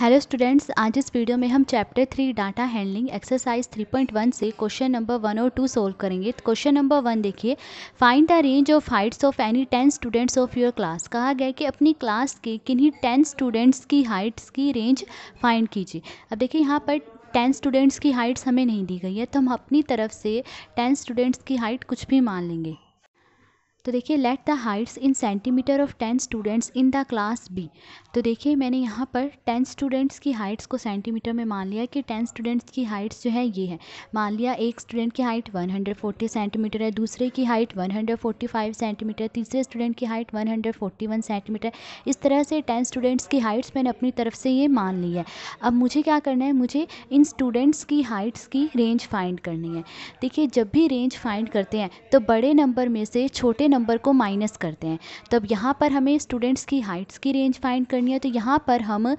hello students आज इस video में हम chapter three data handling exercise 3.1 से क्वेश्चन नंबर वन और टू सोल्व करेंगे तो क्वेश्चन नंबर वन देखिए find the range of heights of any ten students of your class कहा गया कि अपनी क्लास के किन्हीं टेन स्टूडेंट्स की हाइट्स की रेंज फाइंड कीजिए अब देखिए यहाँ पर टेन स्टूडेंट्स की हाइट्स हमें नहीं दी गई है तो हम अपनी तरफ से टेन स्टूडेंट्स की हाइट कुछ भी मान लेंगे तो देखिए let the heights in centimetre of ten students in the class be तो देखिए मैंने यहाँ पर टेन स्टूडेंट्स की हाइट्स को सेंटीमीटर में मान लिया कि टेन स्टूडेंट्स की हाइट्स जो है ये है मान लिया एक स्टूडेंट की हाइट 140 सेंटीमीटर है दूसरे की हाइट 145 सेंटीमीटर तीसरे स्टूडेंट की हाइट 141 सेंटीमीटर इस तरह से टेन स्टूडेंट्स की हाइट्स मैंने अपनी तरफ से ये मान ली है अब मुझे क्या करना है मुझे इन स्टूडेंट्स की हाइट्स की रेंज फाइंड करनी है देखिए जब भी रेंज फाइंड करते हैं तो बड़े नंबर में से छोटे नंबर को माइनस करते हैं तब यहाँ पर हमें स्टूडेंट्स की हाइट्स की रेंज फाइंड करनी है तो यहाँ पर हम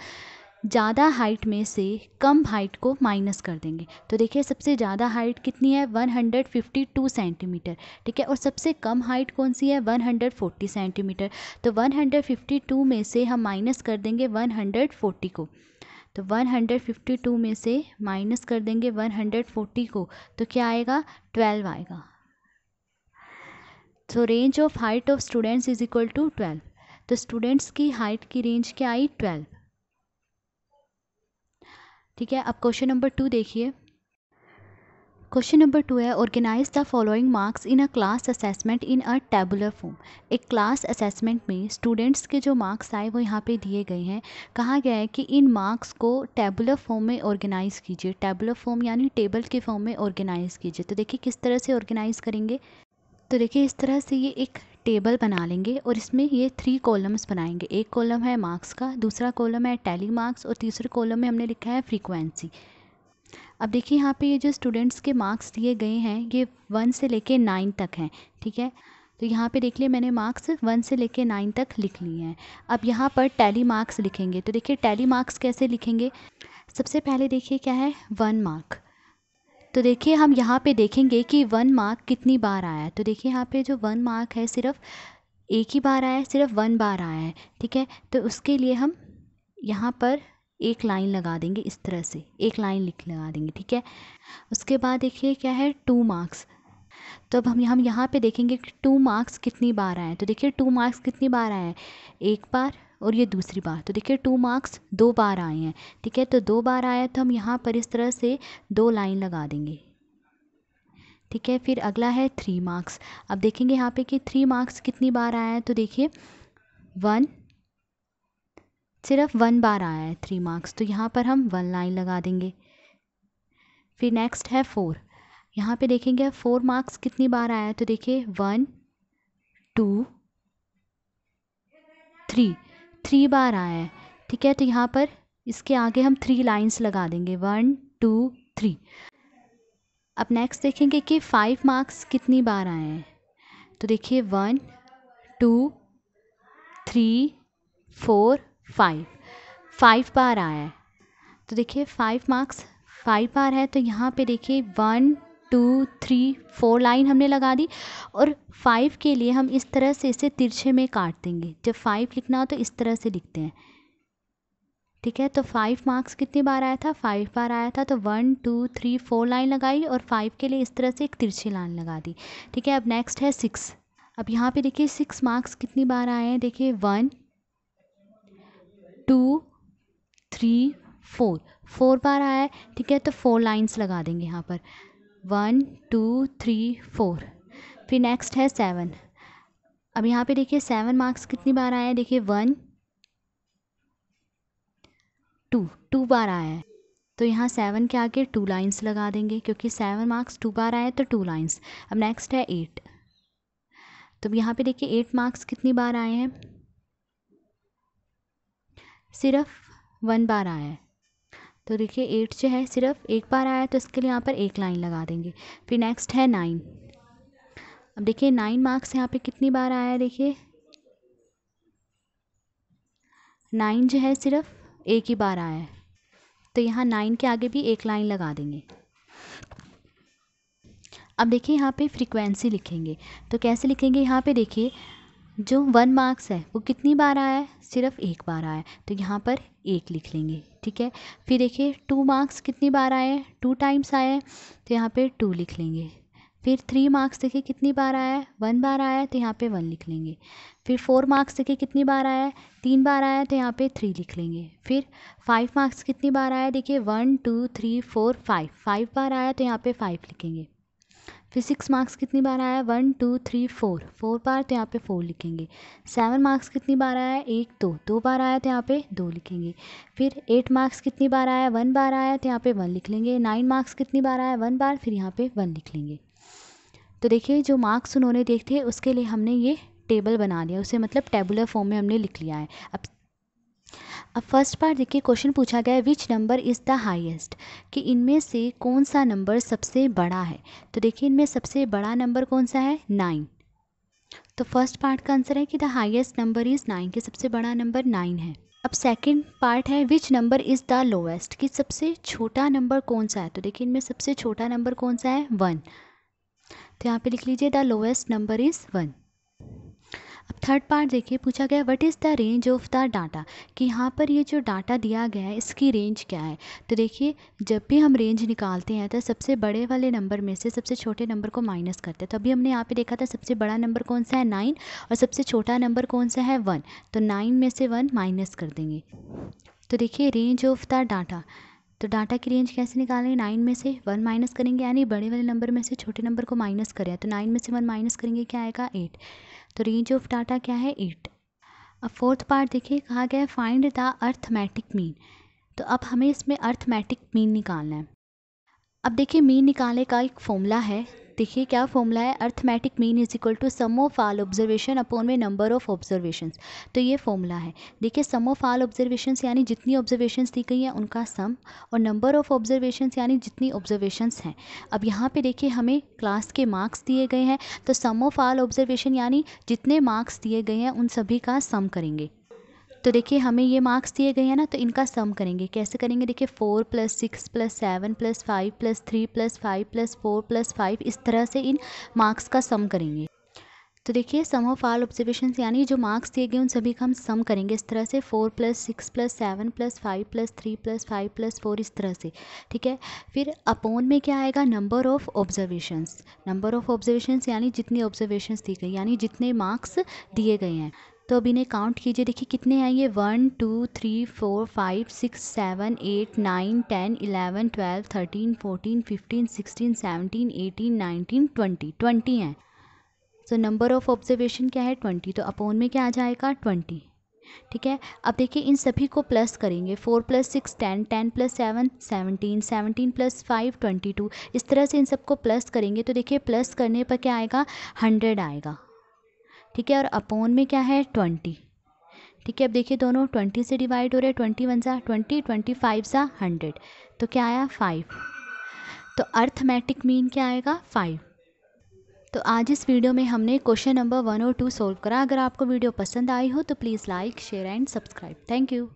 ज़्यादा हाइट में से कम हाइट को माइनस कर देंगे तो देखिए सबसे ज़्यादा हाइट कितनी है 152 सेंटीमीटर ठीक है और सबसे कम हाइट कौन सी है 140 सेंटीमीटर तो 152 में से हम माइनस कर देंगे 140 को तो 152 में से माइनस कर देंगे 140 को तो क्या आएगा 12 आएगा so range of height of students is equal to twelve तो स्टूडेंट्स की हाइट की रेंज क्या आई ट्वेल्व ठीक है अब क्वेश्चन नंबर टू देखिए क्वेश्चन नंबर टू है organise the following marks in a class assessment in a tabular form एक क्लास असेसमेंट में स्टूडेंट्स के जो मार्क्स आए वो यहाँ पे दिए गए हैं कहा गया है कि इन मार्क्स को टेबुलर फॉर्म में ऑर्गेनाइज़ कीजिए टेबुलर फॉर्म यानी टेबल के फॉर्म में ऑर्गेनाइज़ कीजिए तो देखिए किस तरह से ऑर्गेनाइज़ करेंगे तो देखिए इस तरह से ये एक टेबल बना लेंगे और इसमें ये थ्री कॉलम्स बनाएंगे एक कॉलम है मार्क्स का दूसरा कॉलम है टैली मार्क्स और तीसरे कॉलम में हमने लिखा है फ्रीक्वेंसी अब देखिए यहाँ पे ये जो स्टूडेंट्स के मार्क्स दिए गए हैं ये वन से लेके नाइन तक हैं ठीक है तो यहाँ पे देख लिए मैंने मार्क्स वन से लेके नाइन तक लिख लिए हैं अब यहाँ पर टैली मार्क्स लिखेंगे तो देखिए टैली मार्क्स कैसे लिखेंगे सबसे पहले देखिए क्या है वन मार्क तो देखिए हम यहाँ पे देखेंगे कि वन मार्क कितनी बार आया है तो देखिए यहाँ पे जो वन मार्क है सिर्फ एक ही बार आया है सिर्फ वन बार आया है ठीक है तो उसके लिए हम यहाँ पर एक लाइन लगा देंगे इस तरह से एक लाइन लिख लगा देंगे ठीक है उसके बाद देखिए क्या है टू मार्क्स तो अब हम हम यहाँ पे देखेंगे कि टू मार्क्स कितनी बार आए हैं तो देखिए टू मार्क्स कितनी बार आए हैं एक बार और ये दूसरी बार तो देखिए टू मार्क्स दो बार आए हैं ठीक है तो दो बार आया तो हम यहाँ पर इस तरह से दो लाइन लगा देंगे ठीक है फिर अगला है थ्री मार्क्स अब देखेंगे यहाँ पे कि थ्री मार्क्स तो तो कितनी बार आया है तो देखिए वन सिर्फ वन बार आया है थ्री मार्क्स तो यहाँ पर हम वन लाइन लगा देंगे फिर नेक्स्ट है फोर यहाँ पे देखेंगे फोर मार्क्स कितनी बार आया है तो देखिए वन टू थ्री थ्री बार आया है ठीक है तो यहाँ पर इसके आगे हम थ्री लाइंस लगा देंगे वन टू थ्री अब नेक्स्ट देखेंगे कि फाइव मार्क्स कितनी बार आए हैं तो देखिए one two three four five five बार आया है तो देखिए फाइव मार्क्स फाइव बार है तो यहाँ पे देखिए one two three four line हमने लगा दी और फाइव के लिए हम इस तरह से इसे तिरछे में काट देंगे जब फाइव लिखना हो तो इस तरह से लिखते हैं ठीक है तो फाइव मार्क्स कितनी बार आया था फाइव बार आया था तो one two three four line लगाई और फाइव के लिए इस तरह से एक तिरछी लाइन लगा दी ठीक है अब नेक्स्ट है सिक्स अब यहाँ पे देखिए सिक्स मार्क्स कितनी बार आए हैं देखिए one two three four four बार आया है ठीक है तो फोर लाइंस लगा देंगे यहाँ पर वन टू थ्री फोर फिर नेक्स्ट है सेवन अब यहाँ पे देखिए सेवन मार्क्स कितनी बार आए हैं देखिए वन टू टू बार आया है तो यहाँ सेवन के आगे टू लाइंस लगा देंगे क्योंकि सेवन मार्क्स टू बार हैं तो टू लाइंस अब नेक्स्ट है एट तो यहाँ पे देखिए एट मार्क्स कितनी बार आए हैं सिर्फ वन बार आया है तो देखिए एट जो है सिर्फ एक बार आया तो इसके लिए यहाँ पर एक लाइन लगा देंगे फिर नेक्स्ट है नाइन अब देखिए नाइन मार्क्स यहाँ पे कितनी बार आया है देखिए नाइन जो है सिर्फ एक ही बार आया है तो यहाँ नाइन के आगे भी एक लाइन लगा देंगे अब देखिए यहाँ पे फ्रीक्वेंसी लिखेंगे तो कैसे लिखेंगे यहाँ पे देखिए जो वन मार्क्स है वो कितनी बार आया है सिर्फ एक बार आया है तो यहाँ पर एक लिख लेंगे ठीक है फिर देखिए टू मार्क्स कितनी बार आए हैं टू टाइम्स आए हैं तो यहाँ पे टू लिख लेंगे फिर थ्री मार्क्स देखिए कितनी बार आया है वन बार आया है तो यहाँ पे वन लिख लेंगे फिर फोर मार्क्स देखिए कितनी बार आया है तीन बार आया है तो यहाँ पे थ्री लिख लेंगे फिर फाइव मार्क्स कितनी बार आया है देखिए one two three four five five बार आया तो यहाँ पे फाइव लिखेंगे फिज़िक्स मार्क्स कितनी बार आया one two three four four बार तो यहाँ पे फोर लिखेंगे सेवन मार्क्स कितनी बार आया एक दो दो बार आया तो यहाँ पे दो लिखेंगे फिर एट मार्क्स कितनी बार आया वन बार आया तो यहाँ पे वन लिख लेंगे नाइन मार्क्स कितनी बार आया वन बार फिर यहाँ पे वन लिख लेंगे तो देखिए जो मार्क्स उन्होंने देखे उसके लिए हमने ये टेबल बना लिया उसे मतलब टेबुलर फॉर्म में हमने लिख लिया है अब अब फर्स्ट पार्ट देखिए क्वेश्चन पूछा गया है which number is the highest कि इनमें से कौन सा नंबर सबसे बड़ा है तो देखिए इनमें सबसे बड़ा नंबर कौन सा है नाइन तो फर्स्ट पार्ट का आंसर है कि the highest number is nine कि सबसे बड़ा नंबर नाइन है अब सेकंड पार्ट है which number is the lowest कि सबसे छोटा नंबर कौन सा है तो देखिए इनमें सबसे छोटा नंबर कौन सा है वन तो यहाँ पे लिख लीजिए the lowest number is one अब थर्ड पार्ट देखिए पूछा गया what is the range of the data कि यहाँ पर ये जो डाटा दिया गया है इसकी रेंज क्या है तो देखिए जब भी हम रेंज निकालते हैं तो सबसे बड़े वाले नंबर में से सबसे छोटे नंबर को माइनस करते हैं तो अभी हमने यहाँ पे देखा था सबसे बड़ा नंबर कौन सा है नाइन और सबसे छोटा नंबर कौन सा है वन तो नाइन में से वन माइनस कर देंगे तो देखिए रेंज ऑफ द डाटा तो डाटा की रेंज कैसे निकालें नाइन में से वन माइनस करेंगे यानी बड़े वाले नंबर में से छोटे नंबर को माइनस करें तो नाइन में से वन माइनस करेंगे क्या आएगा एट तो रेंज ऑफ डाटा क्या है एट अब फोर्थ पार्ट देखिए कहा गया है फाइंड द अर्थमेटिक मीन तो अब हमें इसमें अर्थमेटिक मीन निकालना है अब देखिए मीन निकालने का एक फॉर्मूला है देखिए क्या फॉर्मूला है arithmetic mean is equal to sum of all observation upon में नंबर ऑफ ऑब्जर्वेशन तो ये फॉर्मूला है देखिए सम ऑफ आल ऑब्जर्वेशन यानी जितनी ऑब्जर्वेशन दी गई हैं उनका सम और नंबर ऑफ ऑब्जर्वेशन यानी जितनी ऑब्जर्वेशन हैं अब यहाँ पे देखिए हमें क्लास के मार्क्स दिए गए हैं तो सम ऑफ आल ऑब्जर्वेशन यानी जितने मार्क्स दिए गए हैं उन सभी का सम करेंगे तो देखिए हमें ये मार्क्स दिए गए हैं ना तो इनका सम करेंगे कैसे करेंगे देखिए four plus six plus seven plus five plus three plus five plus four plus five इस तरह से इन मार्क्स का सम करेंगे तो देखिए सम ऑफ आल ऑब्जर्वेशन यानी जो मार्क्स दिए गए उन सभी का हम सम करेंगे इस तरह से four plus six plus seven plus five plus three plus five plus four इस तरह से ठीक है फिर अपोन में क्या आएगा number of observations number of observations यानी जितनी ऑब्जर्वेशंस दी गई यानी जितने मार्क्स दिए गए हैं तो अब इन्हें काउंट कीजिए देखिए कितने आएंगे one two three four five six seven eight nine ten eleven twelve thirteen fourteen fifteen sixteen seventeen eighteen nineteen twenty twenty हैं सो नंबर ऑफ ऑब्जर्वेशन क्या है ट्वेंटी तो अपोन में क्या आ जाएगा ट्वेंटी ठीक है अब देखिए इन सभी को प्लस करेंगे four plus six ten ten plus seven seventeen seventeen plus five twenty two इस तरह से इन सबको प्लस करेंगे तो देखिए प्लस करने पर क्या आएगा हंड्रेड आएगा ठीक है और अपोन में क्या है ट्वेंटी ठीक है अब देखिए दोनों ट्वेंटी से डिवाइड हो रहे हैं ट्वेंटी वन सा ट्वेंटी ट्वेंटी फाइव सा हंड्रेड तो क्या आया फाइव तो अर्थमेटिक मीन क्या आएगा फाइव तो आज इस वीडियो में हमने क्वेश्चन नंबर वन और टू सोल्व करा अगर आपको वीडियो पसंद आई हो तो please like share and subscribe thank you